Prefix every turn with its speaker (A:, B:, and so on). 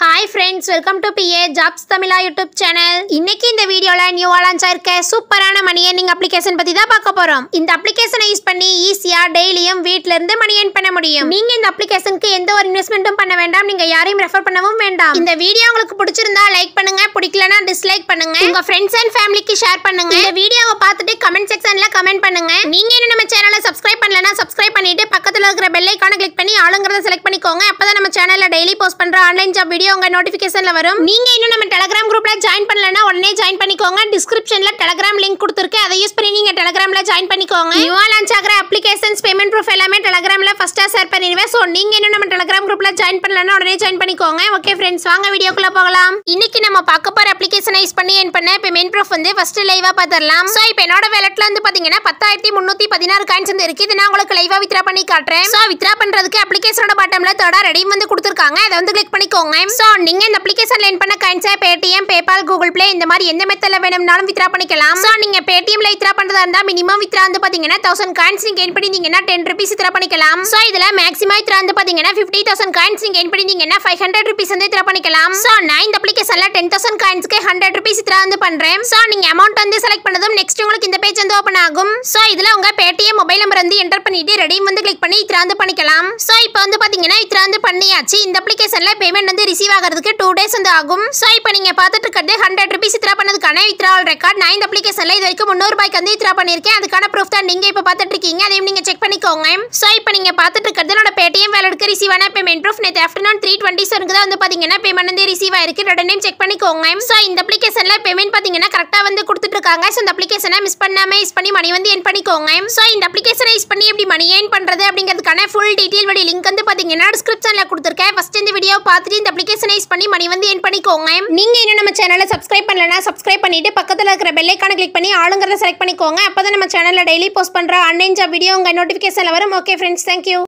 A: hi friends welcome to BA jobs Tamizha YouTube channel இன்னைக்கு இந்த வீடியோவில் நியூ லான்ச் ஆயிருக்க சூப்பரான மணி ஏர்னிங் அப்ளிகேஷன் பற்றி தான் பார்க்க போகிறோம் இந்த அப்ளிகேஷனை யூஸ் பண்ணி ஈஸியாக டெய்லியும் வீட்டிலேருந்து மணி ஏர்ன் பண்ண முடியும் நீங்கள் இந்த அப்ளிகேஷனுக்கு எந்த ஒரு இன்வெஸ்ட்மெண்ட்டும் பண்ண வேண்டாம் நீங்கள் யாரையும் ரெஃபர் பண்ணவும் வேண்டாம் இந்த வீடியோ உங்களுக்கு பிடிச்சிருந்தா லைக் பண்ணுங்க பிடிக்கலனா டிஸ்லைக் பண்ணுங்க உங்க फ्रेंड्स அண்ட் ஃபேமிலிக்கு ஷேர் பண்ணுங்க இந்த வீடியோவை பார்த்துட்டு கமெண்ட் செக்ஷன்ல கமெண்ட் பண்ணுங்க நீங்க என்ன நம்ம சேனலை சப்ஸ்கிரைப் பண்ணலனா சப்ஸ்கிரைப் பண்ணிட்டு பக்கத்துல இருக்கிற பெல் ஐகானை கிளிக் பண்ணி ஆளுங்கிறத செலக்ட் பண்ணிக்கோங்க அப்பதான் நம்ம சேனல்ல டெய்லி போஸ்ட் பண்ற ஆன்லைன் ஜாப் வீடியோ உங்க நோட்டிபிகேஷன்ல வரும் நீங்க இன்னும் நம்ம டெலிகிராம் குரூப்ல உடனே ஜாயின் பண்ணிக்கோங்க டிஸ்கிரிப்ஷனில் டெலகிராம் லிங்க் கொடுத்துருக்கேன் அதை யூஸ் பண்ணி நீங்கள் டெலகிராம்ல ஜாயின் பண்ணிக்கோங்க நியூவா லான்ச் ஆகிற அப்ளிகேஷன்ஸ் பேமெண்ட் ப்ரூஃப் எல்லாமே டெலகிராம்ல ஃபஸ்ட்டாக ஷேர் பண்ணிடுவேன் ஸோ நீங்கள் இன்னும் நம்ம டெலகிராம் குரூப்பில் ஜாயின் பண்ணலன்னா உடனே ஜாயின் பண்ணிக்கோங்க ஓகே ஃப்ரெண்ட்ஸ் வாங்க வீடியோக்குள்ளே போகலாம் இன்னைக்கு நம்ம பார்க்க போற அப்ளிகேஷனை யூஸ் பண்ணி என் பண்ண பேமெண்ட் ப்ரூஃப் வந்து ஃபர்ஸ்ட் லைவா பார்த்துடலாம் ஸோ இப்போ என்னோட வேலட்டில் வந்து பார்த்தீங்கன்னா பத்தாயிரத்தி முந்நூற்றி பதினாறு காயின்ஸ் வந்து இருக்குது இது நான் உங்களுக்கு லைவாக வித்ரா பண்ணி காட்டுறேன் ஸோ வித்ரா பண்ணுறதுக்கு அப்ளிகேஷனோட பாட்டம்ல தொடர் ரெடியும் வந்து கொடுத்துருக்காங்க அதை வந்து கிளிக் பண்ணிக்கோங்க ஸோ நீங்கள் இந்த அப்ளிகேஷன் லேன் பண்ண காயின்ஸை பேடிஎம் பேபால் கூகுள் பிளே இந்த மாதிரி எந்த மெத்தடில் வேணும்னாலும் வித்ரா பண்ணிக்கலாம் ஸோ நீங்கள் பேடிஎம்ல வித்ரா பண்ணுறதா இருந்தால் மினிமம் வித்ரா வந்து பார்த்தீங்கன்னா தௌசண்ட் காயின்ஸ் நீங்கள் கெயின் பண்ணியிருந்தீங்கன்னா டென் ருபீஸ் வித்ரா பண்ணிக்கலாம் ஸோ இதில் மேக்ஸிமம் வித்ரா வந்து பார்த்தீங்கன்னா ஃபிஃப்டி தௌசண்ட் காயின்ஸ் நீங்கள் கெயின் பண்ணியிருந்தீங்கன்னா ஃபைவ் ஹண்ட்ரட் ருபீஸ் வந்து வித்ரா பண்ணிக்கலாம் ஸோ நான் இந்த அப்ளிகேஷனில் டென் தௌசண்ட் காயின்ஸ்க்கு ஹண்ட்ரட் ருபீஸ் வித்ரா வந்து பண்ணுறேன் ஸோ நீங்கள் அமௌண்ட் வந்து செலக்ட் பண்ணதும் நெக்ஸ்ட் உங்களுக்கு இந்த பேஜ் வந்து ஓப்பன் ஆகும் ஸோ இதில் உங்கள் பேடிஎம் மொபைல் நம்பர் வந்து என்டர் பண்ணிட்டு ரெடியும் வந்து கிளிக் பண்ணி வித்ரா வந்து பண்ணிக்கலாம் ஸோ இப்போ வந்து பார்த்தீங்கன்னா வித்ரா வந்து பண்ணியாச்சு இந்த அப்ளிகேஷனில் பேமெண்ட் வந்து ரிசீவ் ஆகிறதுக்கு டூ டேஸ் வந்து ஆகும் ஸோ இப்போ நீங்கள் பார்த்துட்டு இருக்கிறது ஹண்ட்ரட் ருபீஸ் வித்ரா பண்ணதுக்கான வித்ராவல் ரெக்கார்ட் நைன் அப்ளிகேஷன்ல இது வரைக்கும் முந்நூறு ரூபாய்க்கு வந்து வித்ரா பண்ணியிருக்கேன் அதுக்கான ப்ரூஃப் தான் நீங்க இப்போ பார்த்துட்டு இருக்கீங்க அதையும் நீங்க செக் பண்ணிக்கோங்க ஸோ இப்போ நீங்க பார்த்துட்டு இருக்கிறது என்னோட பேடிஎம் வேலடுக்கு ரிசீவ் ஆன பேமெண்ட் ப்ரூஃப் நேற்று ஆஃப்டர்நூன் த்ரீ டுவெண்ட்டி செவனுக்கு தான் வந்து பாத்தீங்கன்னா பேமெண்ட் வந்து ரிசீவ் ஆயிருக்கு ரெண்டையும் செக் பண்ணிக்கோங்க ஸோ இந்த அப்ளிகேஷன்ல பேமெண்ட் பாத்தீங்கன்னா கரெக்டா வந்து கொடுத்துட்டு இருக்காங்க ஸோ இந்த அப்ளிகேஷனை மிஸ் பண்ணாம யூஸ் பண்ணி மணி வந்து என் பண்ணிக்கோங்க ஸோ இந்த அப்ளிகேஷனை யூஸ் பண்ணி எப்படி மணி ஏன் பண்றது அப்படிங்கிறதுக்கான ஃபுல் டீட்டெயில் வழி லிங்க் வந்து பாத்தீங்கன்னா டிஸ்கிரிப்ஷன்ல கொடுத்துருக்கேன் ஃபஸ்ட் வீடியோ பார்த்துட்டு இந்த அப்ளிகேஷன் யூஸ் பண்ணி மணி வந்து என் பண்ணிக்கோங்க நீங்கள் இன்னும் நம்ம சேனலை சப்ஸ்கிரைப் பண்ணலனா சப்ஸ்கிரைப் பண்ணிட்டு பக்கத்தில் இருக்கிற பெல்லைக்கான கிளிக் பண்ணி ஆளுங்கிறத செலக்ட் பண்ணிக்கோங்க அப்போ தான் நம்ம சேனலில் டெய்லி போஸ்ட் பண்ணுற அன்னைஞ்சா வீடியோ உங்கள் நோட்டிஃபிகேஷனில் வரும் ஓகே ஃப்ரெண்ட்ஸ் தேங்க்யூ